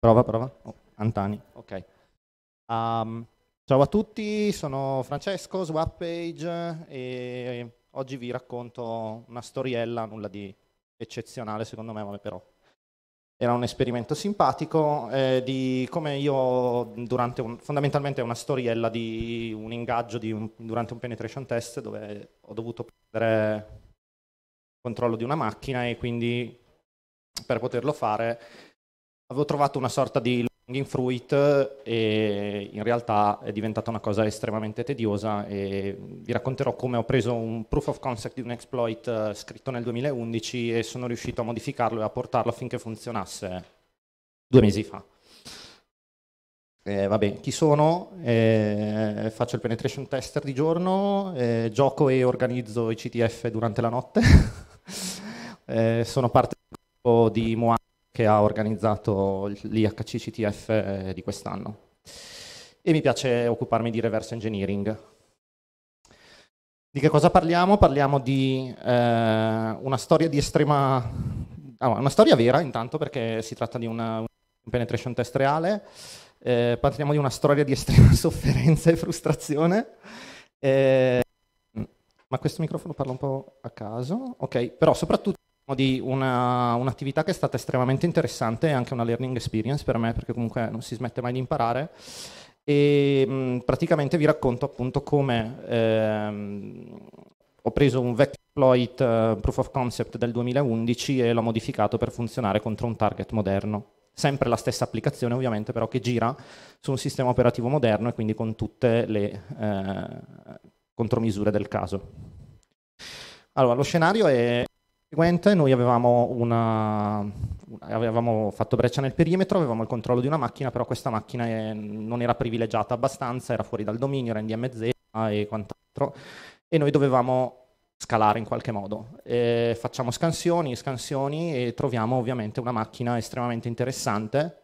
Prova, prova. Oh, Antani, ok. Um, ciao a tutti, sono Francesco, Swappage e oggi vi racconto una storiella, nulla di eccezionale secondo me, però era un esperimento simpatico eh, di come io durante un, fondamentalmente è una storiella di un ingaggio di un, durante un penetration test dove ho dovuto prendere controllo di una macchina e quindi per poterlo fare avevo trovato una sorta di longing fruit eh, e in realtà è diventata una cosa estremamente tediosa e vi racconterò come ho preso un proof of concept di un exploit eh, scritto nel 2011 e sono riuscito a modificarlo e a portarlo affinché funzionasse due mesi fa. Eh, vabbè, chi sono? Eh, faccio il penetration tester di giorno, eh, gioco e organizzo i CTF durante la notte. Eh, sono parte del gruppo di Moana che ha organizzato l'IHCCTF eh, di quest'anno. E mi piace occuparmi di reverse engineering. Di che cosa parliamo? Parliamo di eh, una storia di estrema... Ah, una storia vera intanto perché si tratta di una, un penetration test reale, eh, parliamo di una storia di estrema sofferenza e frustrazione. Eh, ma questo microfono parla un po' a caso, ok, però soprattutto Diciamo, di una, un'attività che è stata estremamente interessante e anche una learning experience per me perché comunque non si smette mai di imparare e mh, mm, praticamente vi racconto appunto come ehm, ho preso un vecchio exploit uh, proof of concept del 2011 e l'ho modificato per funzionare contro un target moderno sempre la stessa applicazione ovviamente però che gira su un sistema operativo moderno e quindi con tutte le eh, contromisure del caso allora lo scenario è seguente noi avevamo, una, avevamo fatto breccia nel perimetro, avevamo il controllo di una macchina, però questa macchina è, eh, non era privilegiata abbastanza, era fuori dal dominio, era in DMZ e quant'altro, e noi dovevamo scalare in qualche modo. E facciamo scansioni, scansioni e troviamo ovviamente una macchina estremamente interessante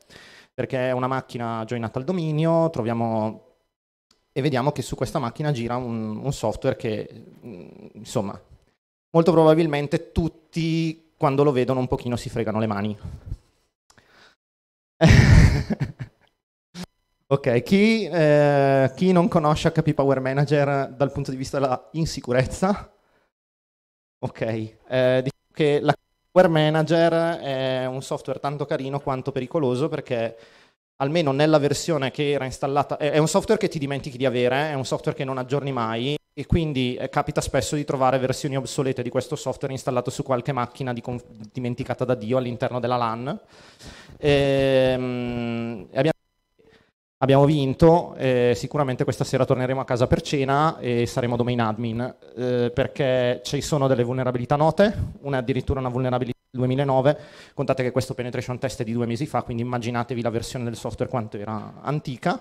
perché è una macchina joinata al dominio, troviamo e vediamo che su questa macchina gira un, un software che mm, insomma molto probabilmente tutti quando lo vedono un pochino si fregano le mani. ok, chi, eh, chi, non conosce HP Power Manager dal punto di vista della insicurezza? Ok, eh, diciamo che la Power Manager è un software tanto carino quanto pericoloso perché almeno nella versione che era installata, è un software che ti dimentichi di avere, eh, è un software che non aggiorni mai e quindi eh, capita spesso di trovare versioni obsolete di questo software installato su qualche macchina di conf- dimenticata da Dio all'interno della LAN. Ehm, abbiamo Abbiamo vinto, eh, sicuramente questa sera torneremo a casa per cena e saremo domain admin eh, perché ci sono delle vulnerabilità note, una è addirittura una vulnerabilità 2009, contate che questo penetration test è di due mesi fa, quindi immaginatevi la versione del software quanto era antica.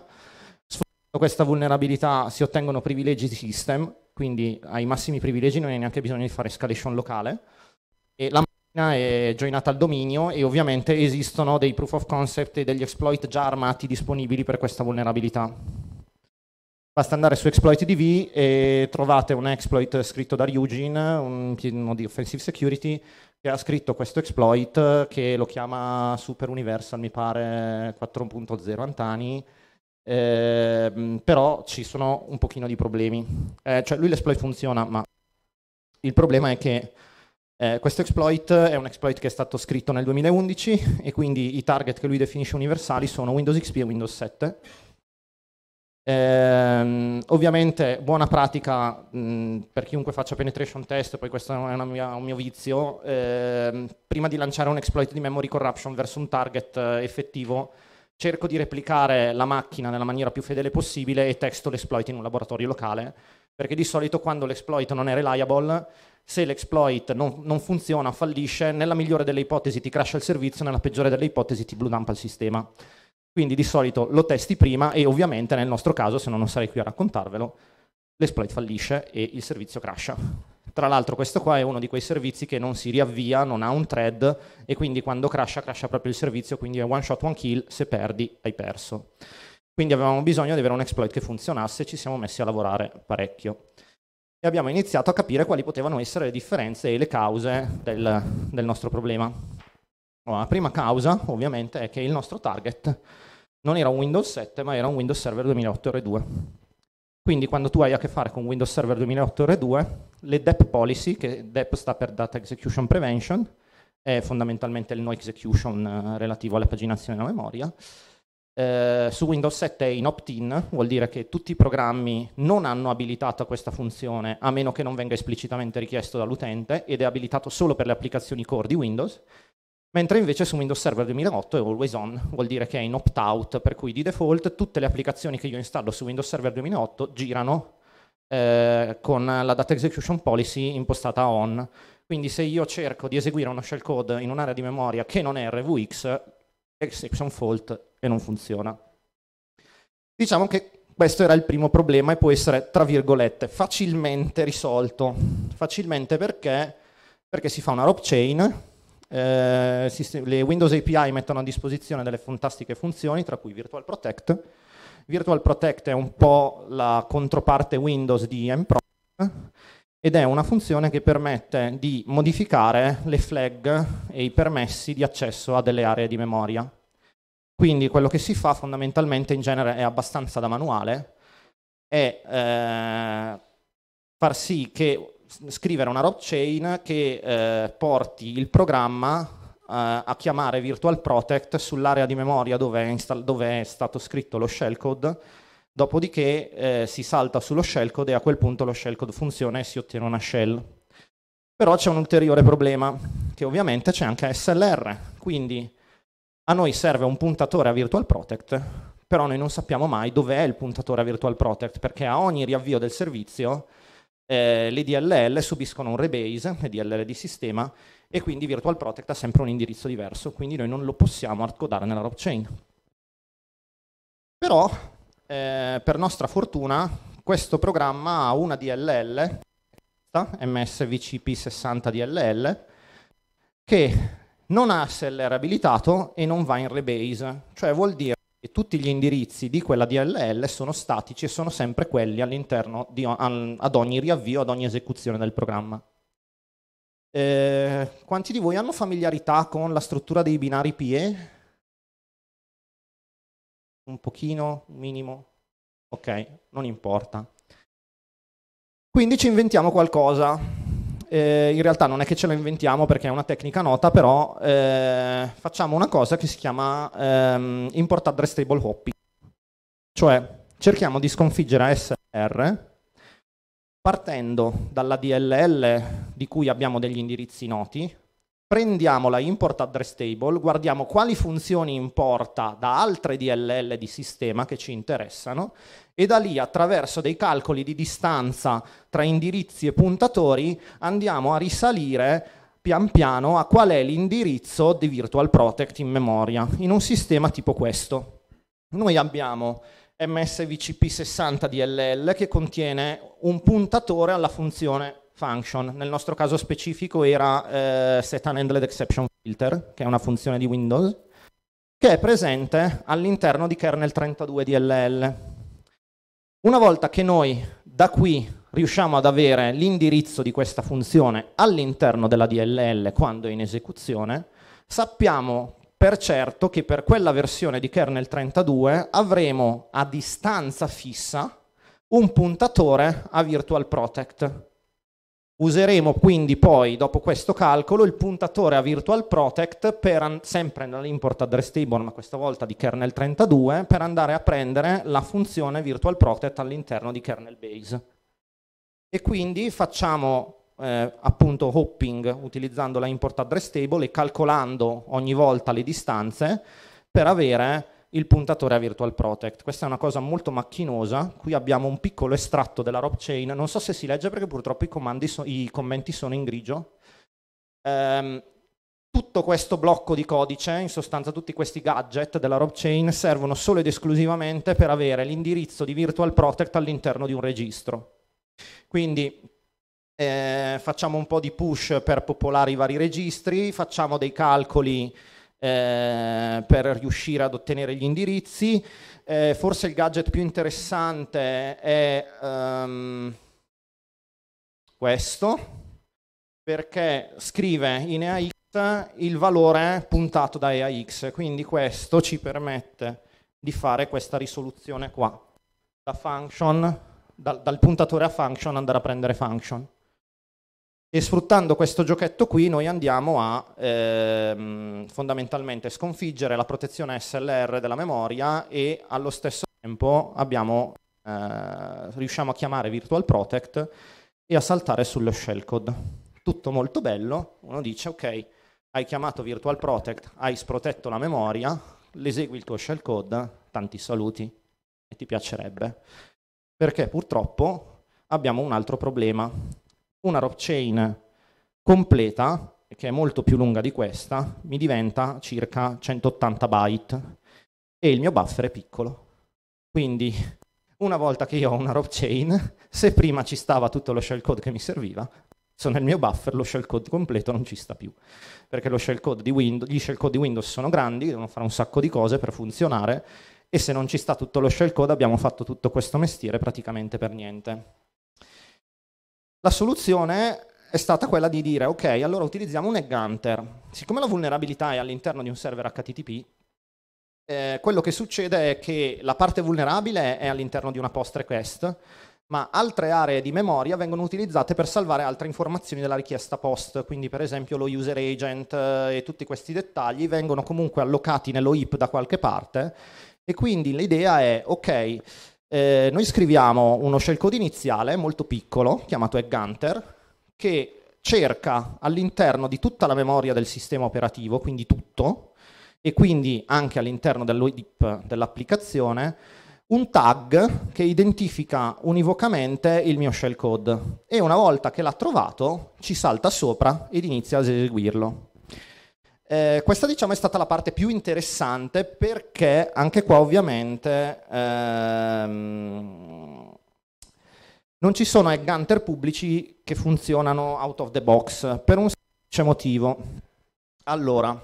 Sfruttando questa vulnerabilità si ottengono privilegi di system, quindi ai massimi privilegi non hai neanche bisogno di fare escalation locale. E la macchina è joinata al dominio e ovviamente esistono dei proof of concept e degli exploit già armati disponibili per questa vulnerabilità. Basta andare su exploitdv e trovate un exploit scritto da Ryujin, un pieno di offensive security, che ha scritto questo exploit che lo chiama Super Universal, mi pare 4.0 Antani, eh, però ci sono un pochino di problemi. Eh, cioè lui l'exploit funziona, ma il problema è che eh, questo exploit è un exploit che è stato scritto nel 2011 e quindi i target che lui definisce universali sono Windows XP e Windows 7 Ehm, ovviamente buona pratica mh, per chiunque faccia penetration test, poi questo è mia, un mio vizio, ehm, prima di lanciare un exploit di memory corruption verso un target eh, effettivo, cerco di replicare la macchina nella maniera più fedele possibile e testo l'exploit in un laboratorio locale, perché di solito quando l'exploit non è reliable, se l'exploit non, non funziona, fallisce, nella migliore delle ipotesi ti crasha il servizio, nella peggiore delle ipotesi ti blue dump il sistema. Quindi di solito lo testi prima e ovviamente nel nostro caso, se no non sarei qui a raccontarvelo, l'exploit fallisce e il servizio crasha. Tra l'altro questo qua è uno di quei servizi che non si riavvia, non ha un thread e quindi quando crasha, crasha proprio il servizio, quindi è one shot, one kill, se perdi hai perso. Quindi avevamo bisogno di avere un exploit che funzionasse e ci siamo messi a lavorare parecchio. E abbiamo iniziato a capire quali potevano essere le differenze e le cause del, del nostro problema. Allora, la prima causa ovviamente è che il nostro target non era un Windows 7 ma era un Windows Server 2008 R2. Quindi quando tu hai a che fare con Windows Server 2008 R2, le DEP policy, che DEP sta per Data Execution Prevention, è fondamentalmente il no execution eh, relativo alla paginazione della memoria, eh, su Windows 7 è in opt-in, vuol dire che tutti i programmi non hanno abilitato questa funzione a meno che non venga esplicitamente richiesto dall'utente ed è abilitato solo per le applicazioni core di Windows, mentre invece su Windows Server 2008 è always on, vuol dire che è in opt-out, per cui di default tutte le applicazioni che io installo su Windows Server 2008 girano eh, con la data execution policy impostata on. Quindi se io cerco di eseguire uno shellcode in un'area di memoria che non è RVX, exception fault e non funziona. Diciamo che questo era il primo problema e può essere, tra virgolette, facilmente risolto. Facilmente perché? Perché si fa una rope chain eh, le Windows API mettono a disposizione delle fantastiche funzioni, tra cui Virtual Protect. Virtual Protect è un po' la controparte Windows di mprop ed è una funzione che permette di modificare le flag e i permessi di accesso a delle aree di memoria. Quindi quello che si fa fondamentalmente in genere è abbastanza da manuale, è eh, far sì che scrivere una rob chain che eh, porti il programma eh, a chiamare Virtual Protect sull'area di memoria dove è, install- dove è stato scritto lo shellcode, dopodiché eh, si salta sullo shellcode e a quel punto lo shellcode funziona e si ottiene una shell. Però c'è un ulteriore problema, che ovviamente c'è anche SLR, quindi a noi serve un puntatore a Virtual Protect, però noi non sappiamo mai dov'è il puntatore a Virtual Protect, perché a ogni riavvio del servizio eh, le DLL subiscono un rebase, le DLL di sistema, e quindi Virtual Protect ha sempre un indirizzo diverso, quindi noi non lo possiamo hardcodare nella rob chain. Però, eh, per nostra fortuna, questo programma ha una DLL, MSVCP60DLL, che non ha seller abilitato e non va in rebase, cioè vuol dire e tutti gli indirizzi di quella DLL sono statici e sono sempre quelli all'interno ad ogni riavvio, ad ogni esecuzione del programma. Eh, quanti di voi hanno familiarità con la struttura dei binari PE? Un pochino, un minimo? Ok, non importa. Quindi ci inventiamo qualcosa eh, in realtà non è che ce lo inventiamo perché è una tecnica nota, però eh, facciamo una cosa che si chiama ehm, import address table hopping, cioè cerchiamo di sconfiggere ASR partendo dalla DLL di cui abbiamo degli indirizzi noti, prendiamo la import address table, guardiamo quali funzioni importa da altre DLL di sistema che ci interessano e da lì attraverso dei calcoli di distanza tra indirizzi e puntatori andiamo a risalire pian piano a qual è l'indirizzo di Virtual Protect in memoria in un sistema tipo questo. Noi abbiamo MSVCP60 DLL che contiene un puntatore alla funzione function. Nel nostro caso specifico era eh, set unhandled exception filter, che è una funzione di Windows, che è presente all'interno di kernel 32 DLL. Una volta che noi da qui riusciamo ad avere l'indirizzo di questa funzione all'interno della DLL quando è in esecuzione, sappiamo per certo che per quella versione di kernel 32 avremo a distanza fissa un puntatore a Virtual Protect, Useremo quindi poi, dopo questo calcolo, il puntatore a Virtual Protect per, sempre nell'import address table, ma questa volta di kernel 32, per andare a prendere la funzione Virtual Protect all'interno di kernel base. E quindi facciamo eh, appunto hopping utilizzando la import address table e calcolando ogni volta le distanze per avere il puntatore a Virtual Protect. Questa è una cosa molto macchinosa, qui abbiamo un piccolo estratto della rob chain, non so se si legge perché purtroppo i, so, i commenti sono in grigio. Ehm, tutto questo blocco di codice, in sostanza tutti questi gadget della rob chain, servono solo ed esclusivamente per avere l'indirizzo di Virtual Protect all'interno di un registro. Quindi eh, facciamo un po' di push per popolare i vari registri, facciamo dei calcoli eh, per riuscire ad ottenere gli indirizzi. Eh, forse il gadget più interessante è um, questo, perché scrive in EAX il valore puntato da EAX, quindi questo ci permette di fare questa risoluzione qua, da function, dal, dal puntatore a function andare a prendere function. E sfruttando questo giochetto qui noi andiamo a ehm, fondamentalmente sconfiggere la protezione SLR della memoria e allo stesso tempo abbiamo, eh, riusciamo a chiamare Virtual Protect e a saltare sullo shellcode. Tutto molto bello, uno dice ok, hai chiamato Virtual Protect, hai sprotetto la memoria, l'esegui il tuo shellcode, tanti saluti e ti piacerebbe. Perché purtroppo abbiamo un altro problema una rob chain completa, che è molto più lunga di questa, mi diventa circa 180 byte e il mio buffer è piccolo. Quindi una volta che io ho una rob chain, se prima ci stava tutto lo shellcode che mi serviva, sono nel mio buffer lo shellcode completo non ci sta più, perché Windows, gli shellcode di Windows sono grandi, devono fare un sacco di cose per funzionare e se non ci sta tutto lo shellcode abbiamo fatto tutto questo mestiere praticamente per niente. La soluzione è stata quella di dire, ok, allora utilizziamo un egg hunter. Siccome la vulnerabilità è all'interno di un server HTTP, eh, quello che succede è che la parte vulnerabile è all'interno di una post request, ma altre aree di memoria vengono utilizzate per salvare altre informazioni della richiesta post, quindi per esempio lo user agent eh, e tutti questi dettagli vengono comunque allocati nello heap da qualche parte e quindi l'idea è, ok, eh, noi scriviamo uno shellcode iniziale molto piccolo, chiamato egg hunter, che cerca all'interno di tutta la memoria del sistema operativo, quindi tutto, e quindi anche all'interno dell'OIDIP dell'applicazione, un tag che identifica univocamente il mio shellcode e una volta che l'ha trovato ci salta sopra ed inizia ad eseguirlo. Eh, questa diciamo è stata la parte più interessante perché anche qua ovviamente ehm, non ci sono egg hunter pubblici che funzionano out of the box per un semplice motivo. Allora,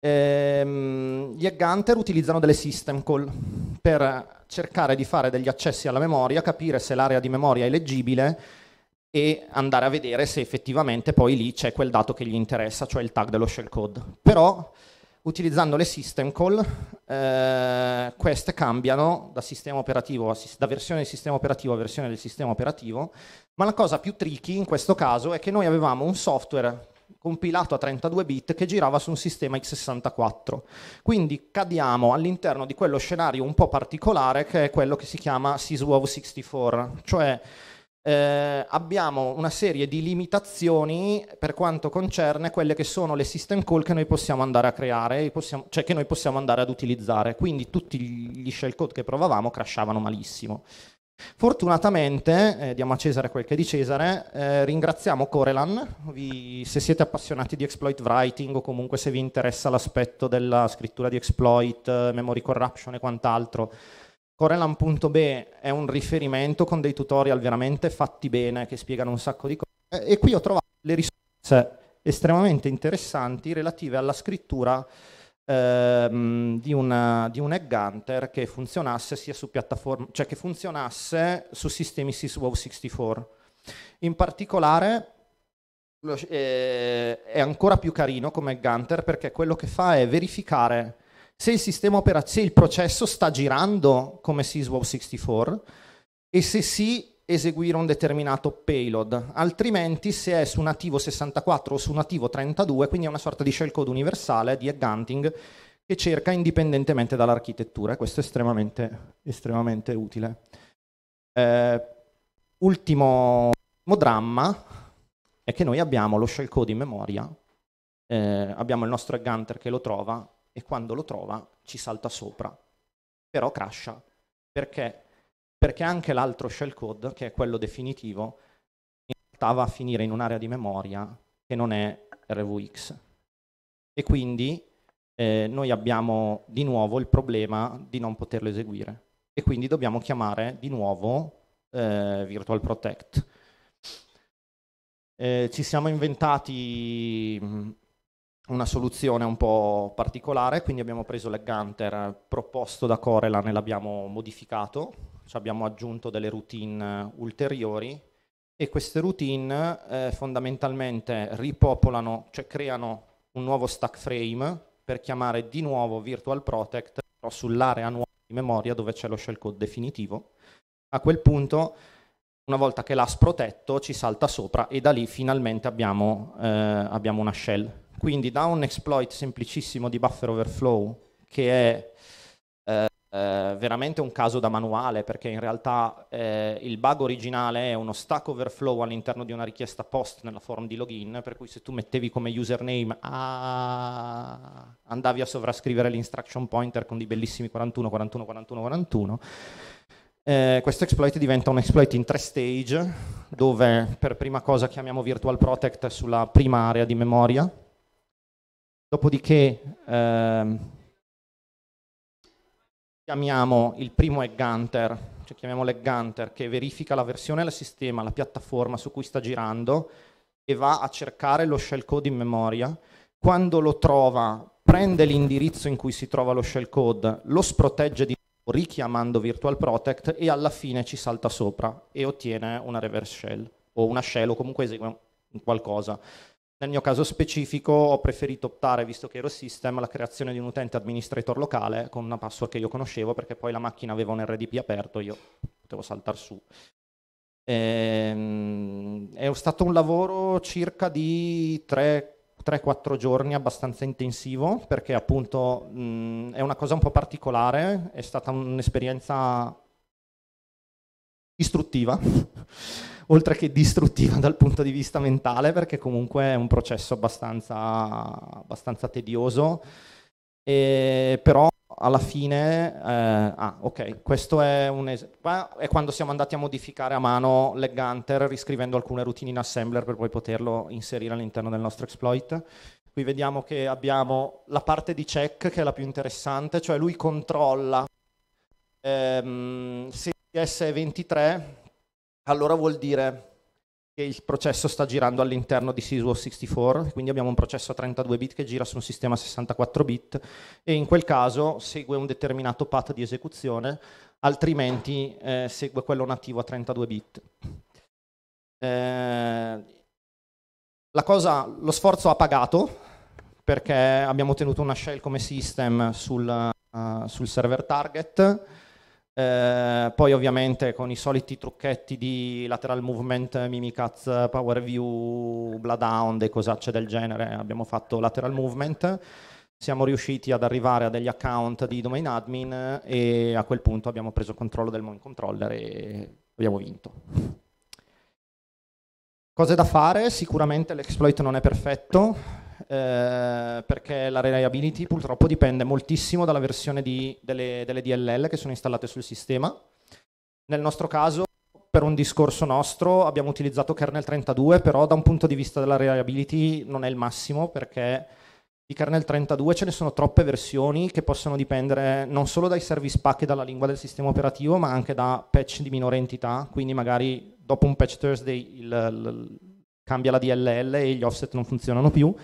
ehm, gli egg hunter utilizzano delle system call per cercare di fare degli accessi alla memoria, capire se l'area di memoria è leggibile e andare a vedere se effettivamente poi lì c'è quel dato che gli interessa, cioè il tag dello shellcode. Però utilizzando le system call, eh, queste cambiano da, a, da, versione del sistema operativo a versione del sistema operativo, ma la cosa più tricky in questo caso è che noi avevamo un software compilato a 32 bit che girava su un sistema x64. Quindi cadiamo all'interno di quello scenario un po' particolare che è quello che si chiama SysWow 64, cioè eh, abbiamo una serie di limitazioni per quanto concerne quelle che sono le system call che noi possiamo andare a creare, possiamo, cioè che noi possiamo andare ad utilizzare. Quindi tutti gli shellcode che provavamo crashavano malissimo. Fortunatamente, eh, diamo a Cesare quel che è di Cesare, eh, ringraziamo Corelan, vi, se siete appassionati di exploit writing o comunque se vi interessa l'aspetto della scrittura di exploit, eh, memory corruption e quant'altro, Corelan.be è un riferimento con dei tutorial veramente fatti bene che spiegano un sacco di cose e qui ho trovato le risorse estremamente interessanti relative alla scrittura ehm, di, una, di, un egg hunter che funzionasse sia su piattaforme, cioè che funzionasse su sistemi SysWow 64. In particolare eh, è ancora più carino come egg hunter perché quello che fa è verificare se il sistema operativo, se il processo sta girando come SysWow64 e se sì eseguire un determinato payload, altrimenti se è su nativo 64 o su nativo 32, quindi è una sorta di shellcode universale di egg hunting che cerca indipendentemente dall'architettura, e questo è estremamente, estremamente utile. Eh, ultimo dramma è che noi abbiamo lo shellcode in memoria, eh, abbiamo il nostro egg hunter che lo trova e quando lo trova ci salta sopra, però crasha perché? perché anche l'altro shellcode, che è quello definitivo, in realtà va a finire in un'area di memoria che non è RVX. E quindi eh, noi abbiamo di nuovo il problema di non poterlo eseguire. E quindi dobbiamo chiamare di nuovo eh, Virtual Protect. Eh, ci siamo inventati mm, una soluzione un po' particolare, quindi abbiamo preso il Gunter proposto da Corelan e l'abbiamo modificato, ci abbiamo aggiunto delle routine ulteriori e queste routine eh, fondamentalmente ripopolano, cioè creano un nuovo stack frame per chiamare di nuovo Virtual Protect però sull'area nuova di memoria dove c'è lo shellcode definitivo. A quel punto una volta che l'has protetto ci salta sopra e da lì finalmente abbiamo, eh, abbiamo una shell. Quindi da un exploit semplicissimo di buffer overflow che è eh, eh, veramente un caso da manuale perché in realtà eh, il bug originale è uno stack overflow all'interno di una richiesta post nella form di login per cui se tu mettevi come username ah, andavi a sovrascrivere l'instruction pointer con dei bellissimi 41 41 41 41 eh, questo exploit diventa un exploit in tre stage, dove per prima cosa chiamiamo virtual protect sulla prima area di memoria, dopodiché eh, chiamiamo il primo egg hunter, cioè chiamiamo l'egg hunter che verifica la versione del sistema, la piattaforma su cui sta girando e va a cercare lo shellcode in memoria. Quando lo trova, prende l'indirizzo in cui si trova lo shellcode, lo sprotegge di richiamando Virtual Protect e alla fine ci salta sopra e ottiene una reverse shell o una shell o comunque esegue qualcosa. Nel mio caso specifico ho preferito optare, visto che ero system, alla creazione di un utente administrator locale con una password che io conoscevo perché poi la macchina aveva un RDP aperto, io potevo saltare su. Ehm, è stato un lavoro circa di 3 3-4 giorni abbastanza intensivo perché appunto mh, è una cosa un po' particolare, è stata un'esperienza istruttiva, oltre che distruttiva dal punto di vista mentale perché comunque è un processo abbastanza, abbastanza tedioso, e però alla fine, eh, ah ok, questo è un esempio, è quando siamo andati a modificare a mano leg hunter riscrivendo alcune routine in assembler per poi poterlo inserire all'interno del nostro exploit. Qui vediamo che abbiamo la parte di check che è la più interessante, cioè lui controlla ehm, se CS è 23, allora vuol dire che il processo sta girando all'interno di SysWall 64, quindi abbiamo un processo a 32 bit che gira su un sistema a 64 bit e in quel caso segue un determinato path di esecuzione, altrimenti eh, segue quello nativo a 32 bit. Eh, cosa, lo sforzo ha pagato perché abbiamo ottenuto una shell come system sul, uh, sul server target eh, poi ovviamente con i soliti trucchetti di lateral movement, mimicaz, power view, bloodhound e cosacce del genere abbiamo fatto lateral movement. Siamo riusciti ad arrivare a degli account di domain admin e a quel punto abbiamo preso controllo del main controller e abbiamo vinto. Cose da fare, sicuramente l'exploit non è perfetto, eh, perché la reliability purtroppo dipende moltissimo dalla versione di, delle, delle, DLL che sono installate sul sistema. Nel nostro caso, per un discorso nostro, abbiamo utilizzato kernel 32, però da un punto di vista della reliability non è il massimo perché di kernel 32 ce ne sono troppe versioni che possono dipendere non solo dai service pack e dalla lingua del sistema operativo, ma anche da patch di minore entità, quindi magari dopo un patch Thursday il, il, cambia la DLL e gli offset non funzionano più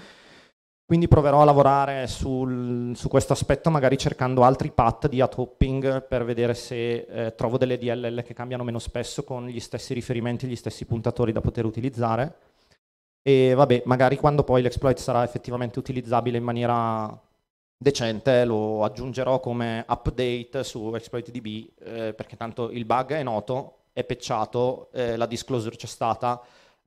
quindi proverò a lavorare sul, su questo aspetto, magari cercando altri path di ad hopping per vedere se eh, trovo delle DLL che cambiano meno spesso con gli stessi riferimenti, gli stessi puntatori da poter utilizzare. E vabbè, magari quando poi l'exploit sarà effettivamente utilizzabile in maniera decente lo aggiungerò come update su ExploitDB eh, perché tanto il bug è noto, è pecciato, eh, la disclosure c'è stata,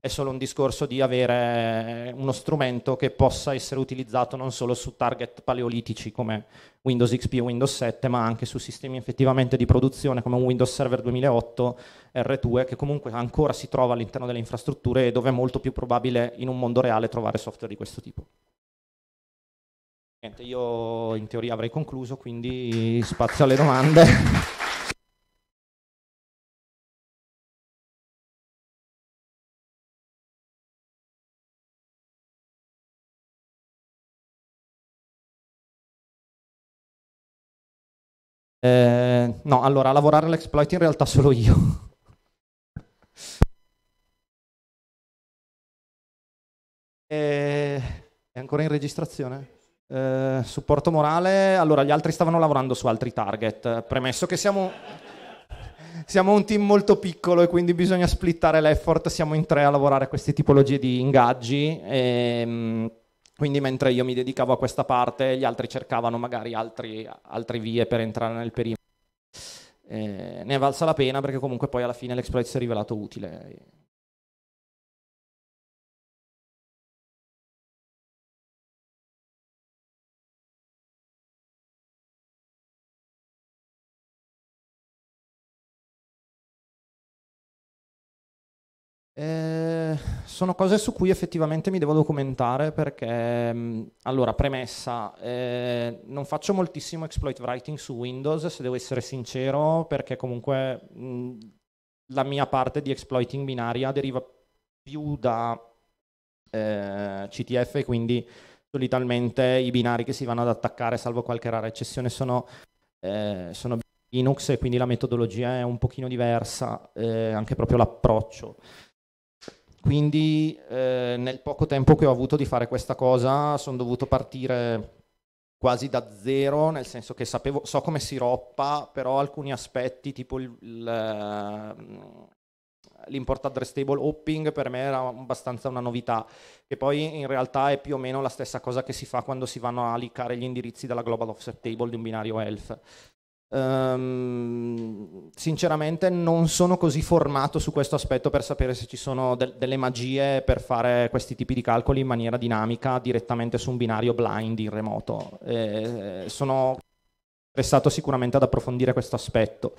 è solo un discorso di avere uno strumento che possa essere utilizzato non solo su target paleolitici come Windows XP o Windows 7, ma anche su sistemi effettivamente di produzione come un Windows Server 2008 R2, che comunque ancora si trova all'interno delle infrastrutture e dove è molto più probabile in un mondo reale trovare software di questo tipo. Niente, io in teoria avrei concluso, quindi spazio alle domande. Eh, no, allora, a lavorare all'exploit in realtà solo io. eh, è ancora in registrazione? Eh, supporto morale, allora gli altri stavano lavorando su altri target, premesso che siamo, siamo un team molto piccolo e quindi bisogna splittare l'effort, siamo in tre a lavorare a queste tipologie di ingaggi. E, ehm, quindi mentre io mi dedicavo a questa parte, gli altri cercavano magari altri, altre vie per entrare nel perimetro. Eh, ne è valsa la pena perché comunque poi alla fine l'exploit si è rivelato utile. Eh, sono cose su cui effettivamente mi devo documentare perché, mm, allora, premessa, eh, non faccio moltissimo exploit writing su Windows, se devo essere sincero, perché comunque mh, mm, la mia parte di exploiting binaria deriva più da eh, CTF, quindi solitamente i binari che si vanno ad attaccare, salvo qualche rara eccezione, sono, eh, sono Linux e quindi la metodologia è un pochino diversa, eh, anche proprio l'approccio. Quindi eh, nel poco tempo che ho avuto di fare questa cosa sono dovuto partire quasi da zero, nel senso che sapevo, so come si roppa, però alcuni aspetti tipo il, il, ehm, l'import address table hopping per me era abbastanza una novità, che poi in realtà è più o meno la stessa cosa che si fa quando si vanno a liccare gli indirizzi della global offset table di un binario ELF. Um, sinceramente non sono così formato su questo aspetto per sapere se ci sono de- delle magie per fare questi tipi di calcoli in maniera dinamica direttamente su un binario blind in remoto. Eh, sono interessato sicuramente ad approfondire questo aspetto.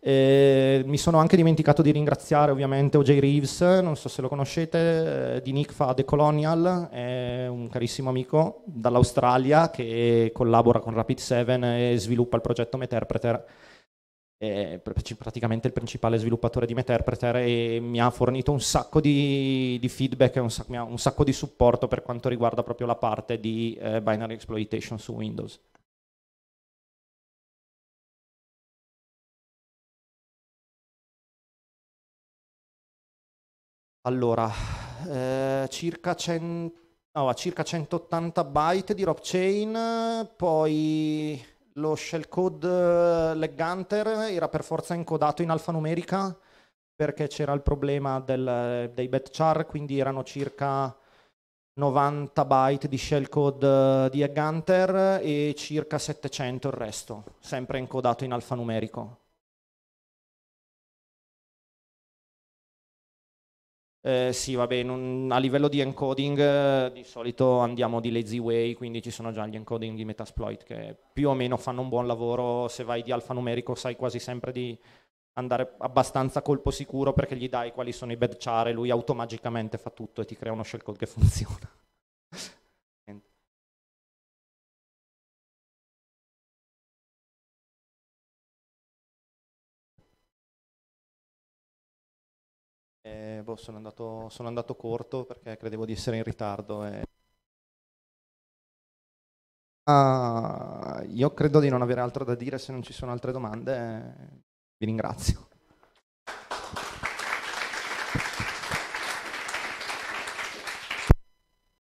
Eh, mi sono anche dimenticato di ringraziare ovviamente OJ Reeves, non so se lo conoscete, eh, di NICFA The Colonial, è un carissimo amico dall'Australia che collabora con Rapid7 e sviluppa il progetto Meterpreter. È praticamente il principale sviluppatore di Meterpreter e mi ha fornito un sacco di, di feedback e un, un, sacco di supporto per quanto riguarda proprio la parte di eh, binary exploitation su Windows. Allora, eh, circa, cent... no, circa 180 byte di rob poi lo shellcode eh, leg era per forza encodato in alfanumerica perché c'era il problema del, dei betchar, quindi erano circa 90 byte di shellcode eh, di Egg e circa 700 il resto, sempre encodato in alfanumerico. Eh, sì, va bene, a livello di encoding eh, di solito andiamo di lazy way, quindi ci sono già gli encoding di Metasploit che più o meno fanno un buon lavoro, se vai di alfanumerico sai quasi sempre di andare abbastanza colpo sicuro perché gli dai quali sono i bad char e lui automaticamente fa tutto e ti crea uno shellcode che funziona. boh, sono, andato, sono, andato, corto perché credevo di essere in ritardo. E... Ah, io credo di non avere altro da dire se non ci sono altre domande. Vi ringrazio.